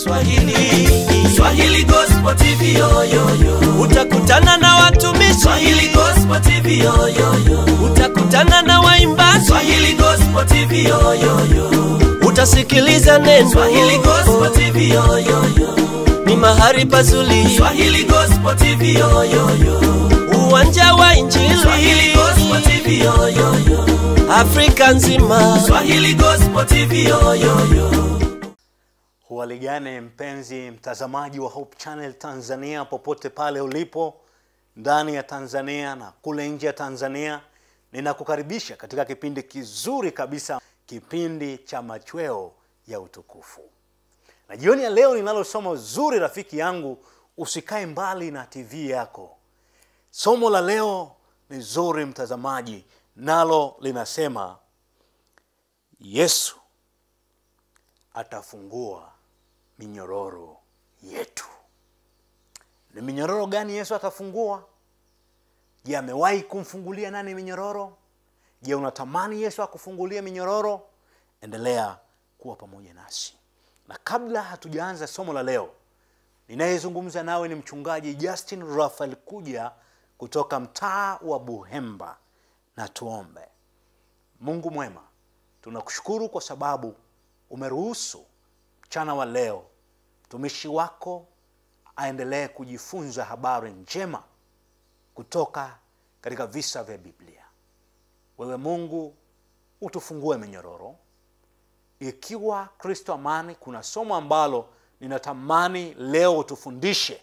Swahili Swahili Gospel TV yo yo yo. Utakutana na watumishi Swahili Gospel TV yo yo yo. Utakutana na waimbaji Swahili Gospel TV yo yo yo. Utasikiliza neno Swahili Gospel TV yo yo yo. Ni mahali pazuri Swahili Gospel TV yo yo yo. Uwanja wa Injili Swahili Gospel TV yo yo yo. Afrika nzima Swahili Gospel TV yo yo yo. Hualigane mpenzi mtazamaji wa Hope Channel Tanzania, popote pale ulipo ndani ya Tanzania na kule nje ya Tanzania, ninakukaribisha katika kipindi kizuri kabisa, kipindi cha machweo ya utukufu. Na jioni ya leo ninalo somo zuri, rafiki yangu, usikae mbali na TV yako. Somo la leo ni zuri mtazamaji, nalo linasema Yesu atafungua minyororo yetu. Ni minyororo gani Yesu atafungua? Je, amewahi kumfungulia nani minyororo? Je, unatamani Yesu akufungulie minyororo? Endelea kuwa pamoja nasi, na kabla hatujaanza somo la leo, ninayezungumza nawe ni mchungaji Justin Rafael Kuja kutoka mtaa wa Buhemba, na tuombe. Mungu mwema, tunakushukuru kwa sababu umeruhusu mchana wa leo mtumishi wako aendelee kujifunza habari njema kutoka katika visa vya Biblia. Wewe Mungu utufungue minyororo. Ikiwa Kristo amani, kuna somo ambalo ninatamani leo utufundishe,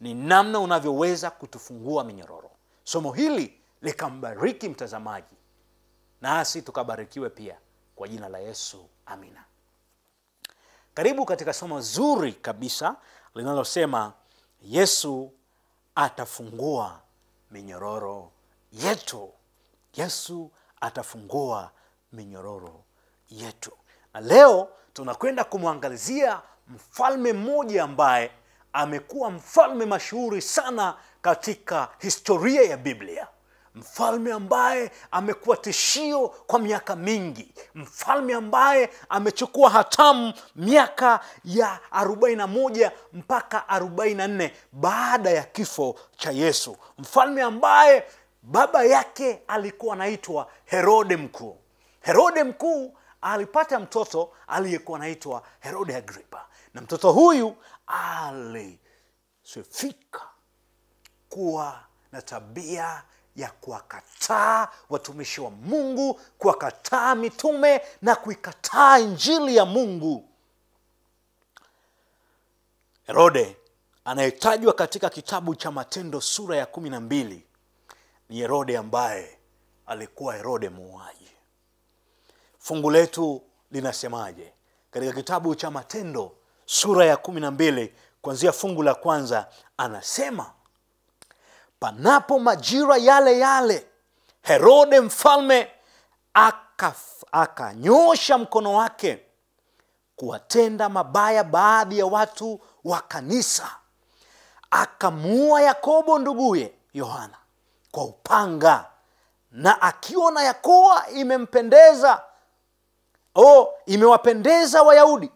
ni namna unavyoweza kutufungua minyororo. Somo hili likambariki mtazamaji, nasi tukabarikiwe pia, kwa jina la Yesu, amina. Karibu katika somo zuri kabisa linalosema Yesu atafungua minyororo yetu. Yesu atafungua minyororo yetu, na leo tunakwenda kumwangalizia mfalme mmoja ambaye amekuwa mfalme mashuhuri sana katika historia ya Biblia mfalme ambaye amekuwa tishio kwa miaka mingi, mfalme ambaye amechukua hatamu miaka ya 41 mpaka 44 baada ya kifo cha Yesu, mfalme ambaye baba yake alikuwa anaitwa Herode Mkuu. Herode Mkuu alipata mtoto aliyekuwa anaitwa Herode Agripa, na mtoto huyu alisifika kuwa na tabia ya kuwakataa watumishi wa Mungu, kuwakataa mitume na kuikataa injili ya Mungu. Herode anayetajwa katika kitabu cha Matendo sura ya kumi na mbili ni Herode ambaye alikuwa Herode muuaji. Fungu letu linasemaje katika kitabu cha Matendo sura ya kumi na mbili kuanzia fungu la kwanza? Anasema panapo majira yale yale herode mfalme akanyosha aka mkono wake kuwatenda mabaya baadhi ya watu wa kanisa akamuua yakobo nduguye yohana kwa upanga na akiona ya kuwa imempendeza o oh, imewapendeza wayahudi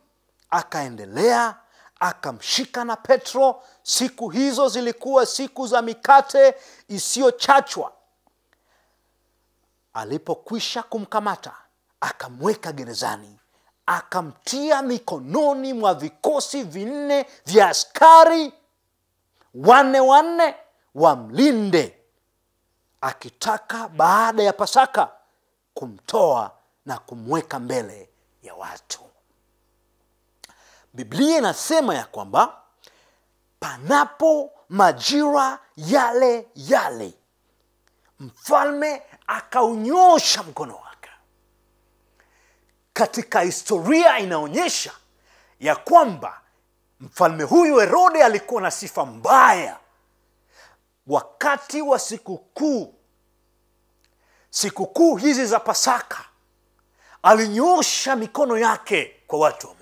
akaendelea akamshika na Petro. Siku hizo zilikuwa siku za mikate isiyochachwa. Alipokwisha kumkamata, akamweka gerezani, akamtia mikononi mwa vikosi vinne vya askari wanne wanne wamlinde, akitaka baada ya Pasaka kumtoa na kumweka mbele ya watu biblia inasema ya kwamba panapo majira yale yale mfalme akaunyosha mkono wake katika historia inaonyesha ya kwamba mfalme huyu herode alikuwa na sifa mbaya wakati wa sikukuu sikukuu hizi za pasaka alinyosha mikono yake kwa watu wa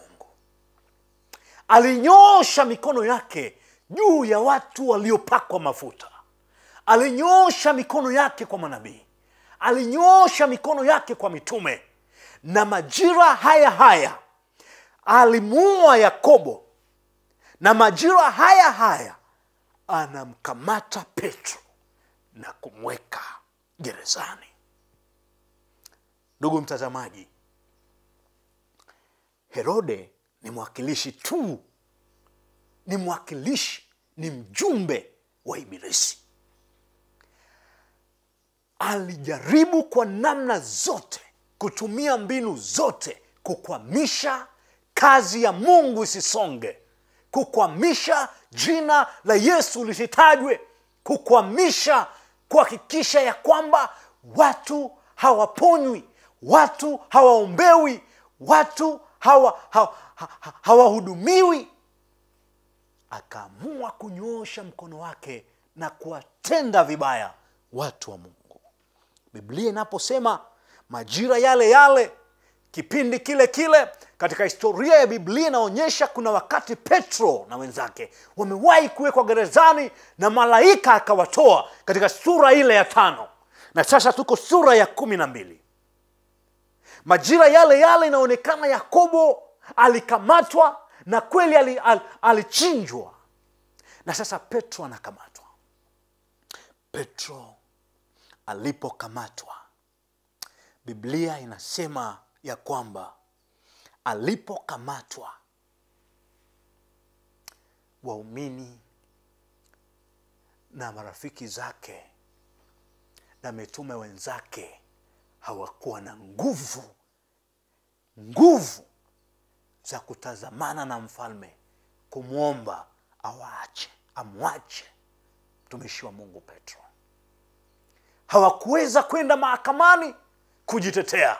alinyosha mikono yake juu ya watu waliopakwa mafuta alinyosha mikono yake kwa manabii alinyosha mikono yake kwa mitume na majira haya haya alimuua yakobo na majira haya haya anamkamata petro na kumweka gerezani ndugu mtazamaji herode ni mwakilishi tu, ni mwakilishi, ni mjumbe wa Ibilisi. Alijaribu kwa namna zote, kutumia mbinu zote kukwamisha kazi ya Mungu isisonge, kukwamisha jina la Yesu lisitajwe, kukwamisha kuhakikisha ya kwamba watu hawaponywi, watu hawaombewi, watu hawa hawahudumiwi hawa akaamua kunyoosha mkono wake na kuwatenda vibaya watu wa mungu biblia inaposema majira yale yale kipindi kile kile katika historia ya biblia inaonyesha kuna wakati petro na wenzake wamewahi kuwekwa gerezani na malaika akawatoa katika sura ile ya tano na sasa tuko sura ya kumi na mbili majira yale yale inaonekana yakobo alikamatwa na kweli alichinjwa na sasa petro anakamatwa petro alipokamatwa biblia inasema ya kwamba alipokamatwa waumini na marafiki zake na mitume wenzake hawakuwa na nguvu nguvu za kutazamana na mfalme kumwomba awaache amwache mtumishi wa mungu petro hawakuweza kwenda mahakamani kujitetea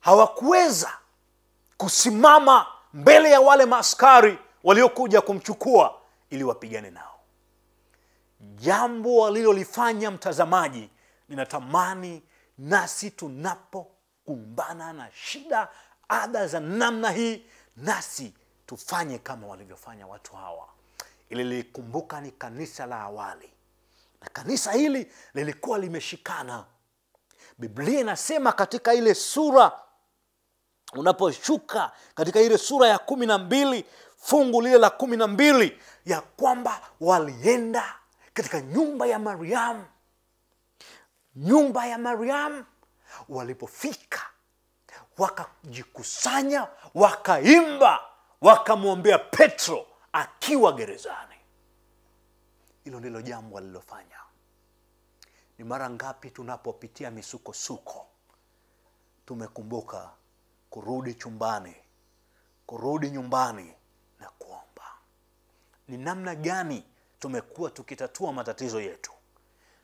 hawakuweza kusimama mbele ya wale maaskari waliokuja kumchukua ili wapigane nao jambo walilolifanya mtazamaji ninatamani nasi tunapokumbana na shida adha za namna hii nasi tufanye kama walivyofanya watu hawa ili lilikumbuka ni kanisa la awali na kanisa hili lilikuwa limeshikana biblia inasema katika ile sura unaposhuka katika ile sura ya kumi na mbili fungu lile la kumi na mbili ya kwamba walienda katika nyumba ya mariamu nyumba ya mariam walipofika wakajikusanya wakaimba wakamwombea petro akiwa gerezani hilo ndilo jambo alilofanya ni mara ngapi tunapopitia misukosuko tumekumbuka kurudi chumbani kurudi nyumbani na kuomba ni namna gani tumekuwa tukitatua matatizo yetu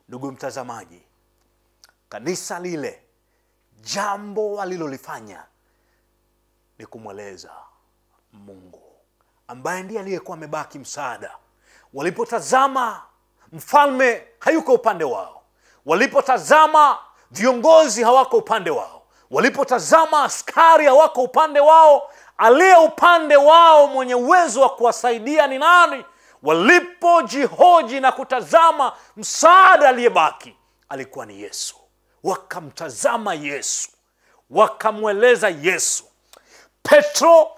ndugu mtazamaji kanisa lile jambo walilolifanya ni kumweleza Mungu ambaye ndiye aliyekuwa amebaki msaada. Walipotazama mfalme hayuko upande wao, walipotazama viongozi hawako upande wao, walipotazama askari hawako upande wao, aliye upande wao mwenye uwezo wa kuwasaidia ni nani? Walipojihoji na kutazama msaada aliyebaki alikuwa ni Yesu wakamtazama Yesu, wakamweleza Yesu. Petro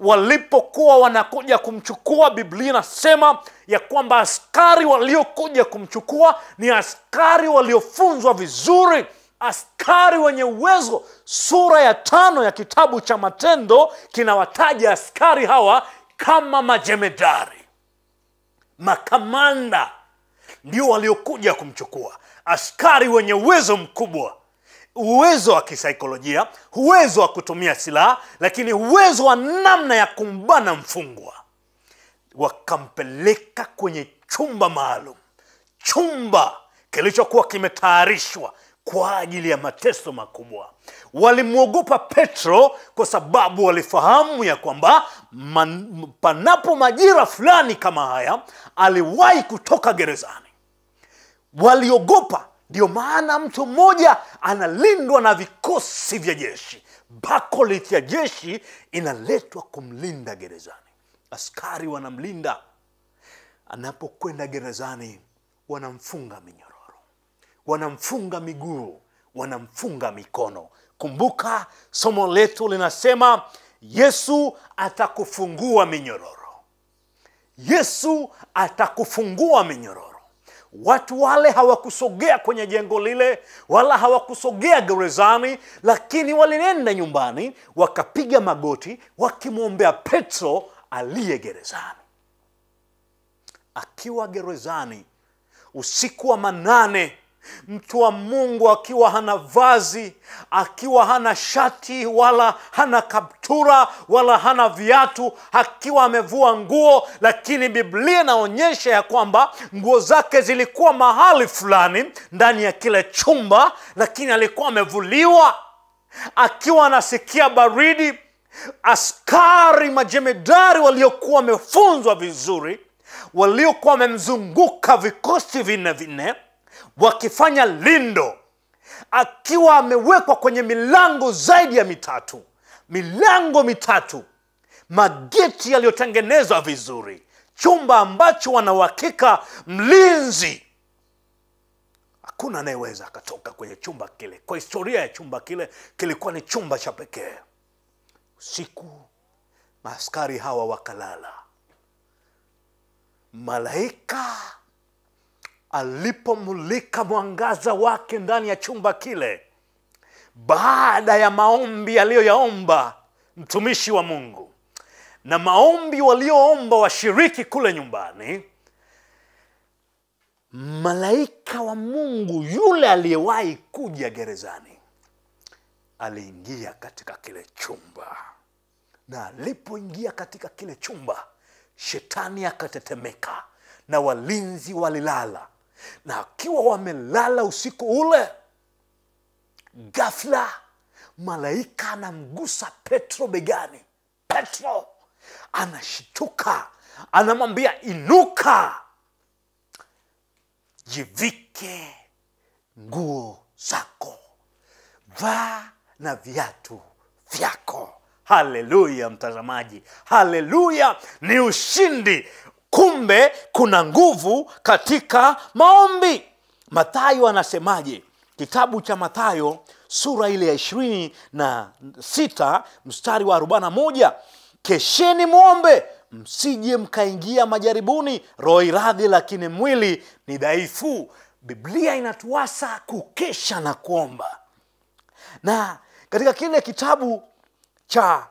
walipokuwa wanakuja kumchukua, Biblia inasema ya kwamba askari waliokuja kumchukua ni askari waliofunzwa vizuri, askari wenye uwezo. Sura ya tano ya kitabu cha Matendo kinawataja askari hawa kama majemedari, makamanda, ndio waliokuja kumchukua askari wenye uwezo mkubwa uwezo wa kisaikolojia uwezo wa kutumia silaha lakini uwezo wa namna ya kumbana mfungwa wakampeleka kwenye chumba maalum chumba kilichokuwa kimetayarishwa kwa ajili ya mateso makubwa walimwogopa petro kwa sababu walifahamu ya kwamba man, panapo majira fulani kama haya aliwahi kutoka gerezani waliogopa ndio maana mtu mmoja analindwa na vikosi vya jeshi bakolit ya jeshi inaletwa kumlinda gerezani askari wanamlinda anapokwenda gerezani wanamfunga minyororo wanamfunga miguu wanamfunga mikono kumbuka somo letu linasema yesu atakufungua minyororo yesu atakufungua minyororo Watu wale hawakusogea kwenye jengo lile wala hawakusogea gerezani, lakini walienda nyumbani wakapiga magoti wakimwombea Petro aliye gerezani. Akiwa gerezani usiku wa manane mtu wa mungu akiwa hana vazi akiwa hana shati wala hana kaptura wala hana viatu akiwa amevua nguo lakini biblia inaonyesha ya kwamba nguo zake zilikuwa mahali fulani ndani ya kile chumba lakini alikuwa amevuliwa akiwa anasikia baridi askari majemedari waliokuwa wamefunzwa vizuri waliokuwa wamemzunguka vikosi vinne vinne wakifanya lindo, akiwa amewekwa kwenye milango zaidi ya mitatu, milango mitatu, mageti yaliyotengenezwa vizuri, chumba ambacho wanauhakika mlinzi hakuna anayeweza akatoka kwenye chumba kile. Kwa historia ya chumba kile, kilikuwa ni chumba cha pekee. Usiku maaskari hawa wakalala, malaika alipomulika mwangaza wake ndani ya chumba kile, baada ya maombi aliyoyaomba mtumishi wa Mungu na maombi walioomba washiriki kule nyumbani, malaika wa Mungu yule aliyewahi kuja gerezani aliingia katika kile chumba, na alipoingia katika kile chumba, shetani akatetemeka na walinzi walilala na akiwa wamelala usiku ule, gafla malaika anamgusa Petro begani. Petro anashituka, anamwambia inuka, jivike nguo zako, vaa na viatu vyako. Haleluya mtazamaji, haleluya! Ni ushindi kumbe kuna nguvu katika maombi mathayo anasemaje kitabu cha mathayo sura ile ya ishirini na sita mstari wa arobana moja kesheni mwombe msije mkaingia majaribuni roho iradhi lakini mwili ni dhaifu biblia inatuasa kukesha na kuomba na katika kile kitabu cha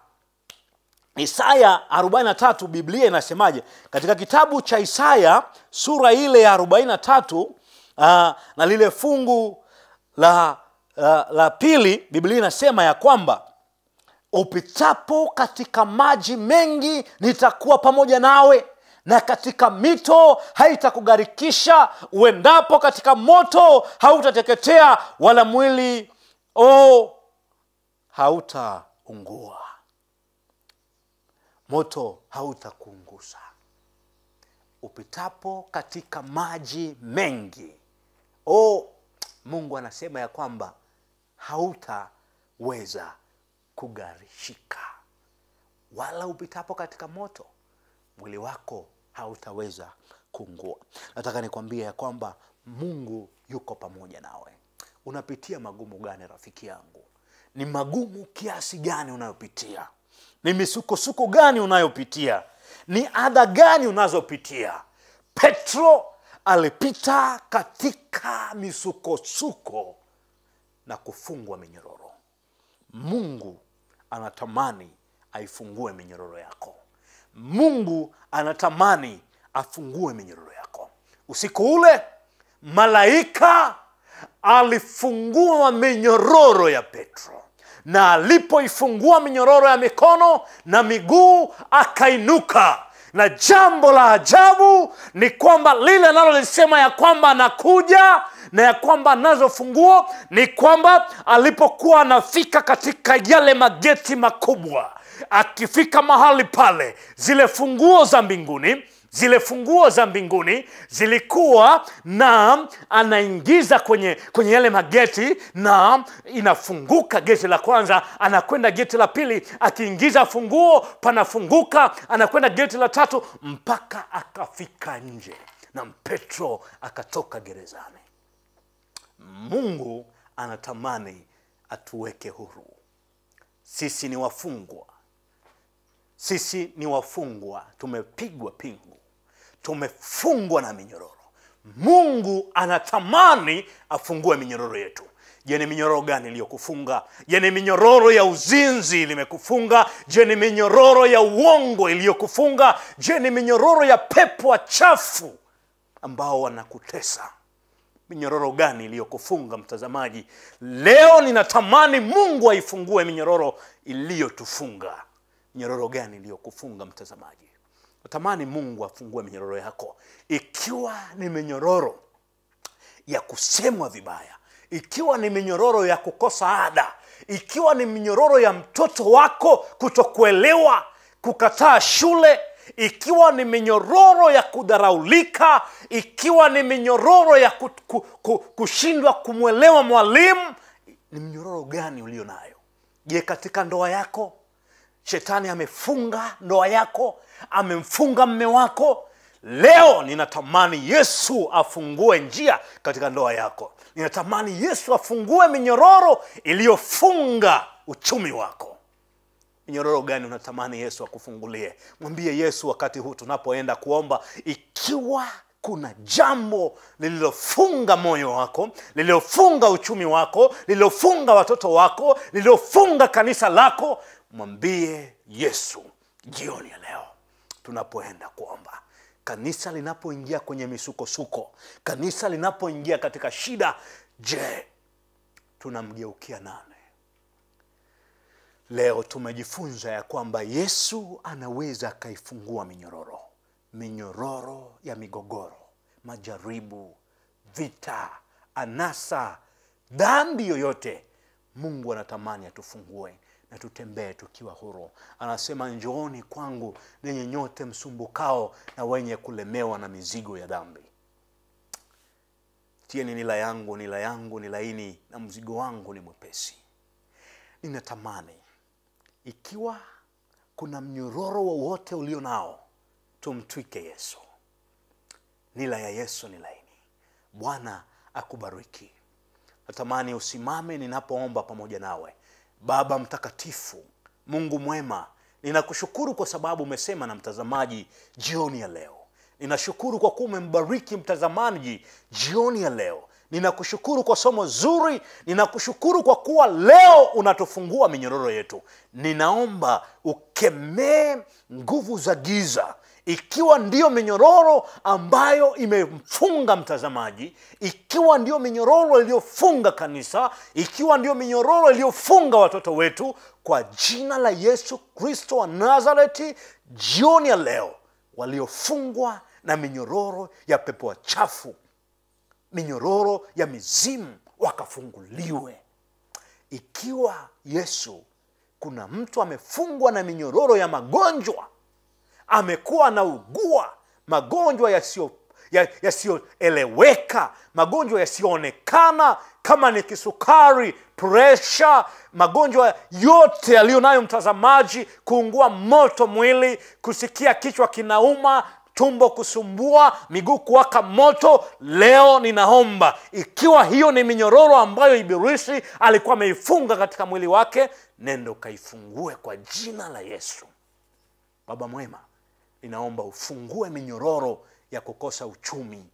Isaya 43 Biblia inasemaje? Katika kitabu cha Isaya sura ile ya 43 uh, ah, na lile fungu la, uh, la pili Biblia inasema ya kwamba upitapo katika maji mengi nitakuwa pamoja nawe na katika mito haitakugharikisha uendapo katika moto hautateketea wala mwili o oh, hautaungua moto hautakuunguza Upitapo katika maji mengi, o Mungu anasema ya kwamba hautaweza kugarishika, wala upitapo katika moto mwili wako hautaweza kuungua. Nataka nikwambie ya kwamba Mungu yuko pamoja nawe. Unapitia magumu gani, rafiki yangu? Ni magumu kiasi gani unayopitia? ni misukosuko gani unayopitia ni adha gani unazopitia petro alipita katika misukosuko na kufungwa minyororo mungu anatamani aifungue minyororo yako mungu anatamani afungue minyororo yako usiku ule malaika alifungua minyororo ya petro na alipoifungua minyororo ya mikono na miguu akainuka na jambo la ajabu ni kwamba lile analolisema ya kwamba anakuja na ya kwamba anazo funguo ni kwamba alipokuwa anafika katika yale mageti makubwa akifika mahali pale zile funguo za mbinguni Zile funguo za mbinguni zilikuwa na anaingiza kwenye, kwenye yale mageti na inafunguka geti la kwanza, anakwenda geti la pili, akiingiza funguo panafunguka, anakwenda geti la tatu mpaka akafika nje, na Petro akatoka gerezani. Mungu anatamani atuweke huru. Sisi ni wafungwa, sisi ni wafungwa, tumepigwa pingu tumefungwa na minyororo. Mungu anatamani afungue minyororo yetu. Je, ni minyororo gani iliyokufunga? Je, ni minyororo ya uzinzi limekufunga? Je, ni minyororo ya uongo iliyokufunga? Je, ni minyororo ya pepo wachafu ambao wanakutesa? minyororo gani iliyokufunga mtazamaji? Leo ninatamani Mungu aifungue minyororo iliyotufunga. Minyororo gani iliyokufunga mtazamaji? Natamani Mungu afungue minyororo yako. Ikiwa ni minyororo ya kusemwa vibaya, ikiwa ni minyororo ya kukosa ada, ikiwa ni minyororo ya mtoto wako kutokuelewa, kukataa shule, ikiwa ni minyororo ya kudharaulika, ikiwa ni minyororo ya kushindwa kumwelewa mwalimu, ni minyororo gani ulio nayo? Je, katika ndoa yako shetani amefunga ndoa yako amemfunga mme wako leo ninatamani yesu afungue njia katika ndoa yako ninatamani yesu afungue minyororo iliyofunga uchumi wako minyororo gani unatamani yesu akufungulie mwambie yesu wakati huu tunapoenda kuomba ikiwa kuna jambo lililofunga moyo wako lililofunga uchumi wako lililofunga watoto wako lililofunga kanisa lako mwambie Yesu jioni ya leo tunapoenda kuomba kanisa linapoingia kwenye misukosuko, kanisa linapoingia katika shida, je, tunamgeukia nane Leo tumejifunza ya kwamba Yesu anaweza akaifungua minyororo, minyororo ya migogoro, majaribu, vita, anasa, dhambi yoyote. Mungu anatamani atufungue na tutembee tukiwa huru. Anasema, njooni kwangu ninyi nyote msumbukao na wenye kulemewa na mizigo ya dhambi, tieni nila yangu, nila yangu ni laini na mzigo wangu ni mwepesi. Ninatamani ikiwa kuna mnyororo wowote ulio nao, tumtwike Yesu. Nila ya Yesu ni laini. Bwana akubariki. Natamani usimame ninapoomba pamoja nawe. Baba Mtakatifu, Mungu mwema, ninakushukuru kwa sababu umesema na mtazamaji jioni ya leo. Ninashukuru kwa kuwa umembariki mtazamaji jioni ya leo ninakushukuru kwa somo zuri, ninakushukuru kwa kuwa leo unatufungua minyororo yetu. Ninaomba ukemee nguvu za giza ikiwa ndiyo minyororo ambayo imemfunga mtazamaji, ikiwa ndiyo minyororo iliyofunga kanisa, ikiwa ndiyo minyororo iliyofunga watoto wetu, kwa jina la Yesu Kristo wa Nazareti, jioni ya leo waliofungwa na minyororo ya pepo wachafu minyororo ya mizimu wakafunguliwe ikiwa yesu kuna mtu amefungwa na minyororo ya magonjwa amekuwa anaugua magonjwa yasiyoeleweka ya, ya magonjwa yasiyoonekana kama ni kisukari presha magonjwa yote yaliyo nayo mtazamaji kuungua moto mwili kusikia kichwa kinauma tumbo kusumbua, miguu kuwaka moto. Leo ninaomba ikiwa hiyo ni minyororo ambayo ibirisi alikuwa ameifunga katika mwili wake, nenda ukaifungue kwa jina la Yesu. Baba mwema, ninaomba ufungue minyororo ya kukosa uchumi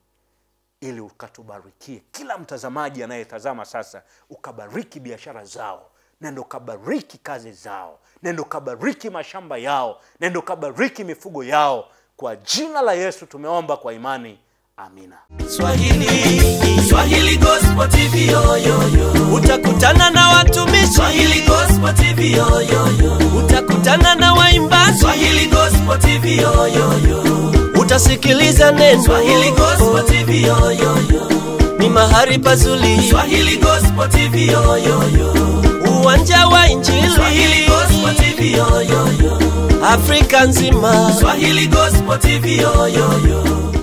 ili ukatubarikie kila mtazamaji anayetazama sasa, ukabariki biashara zao, nendo ukabariki kazi zao, nendo ukabariki mashamba yao, nendo ukabariki mifugo yao, kwa jina la Yesu tumeomba kwa imani, amina. Swahili, Swahili Gospel TV, yo, yo, yo. Utakutana na watumishi Swahili Gospel TV, yo, yo, yo. Utakutana na waimbaji Swahili Gospel TV, yo, yo, yo. Utasikiliza neno Swahili Gospel TV, yo, yo, yo. Ni mahari pazuli Swahili Gospel TV, yo, yo, yo. Uwanja wa Injili Swahili Gospel Gospel TV yo yo yo. African Zima. Swahili Gospel TV yo yo yo.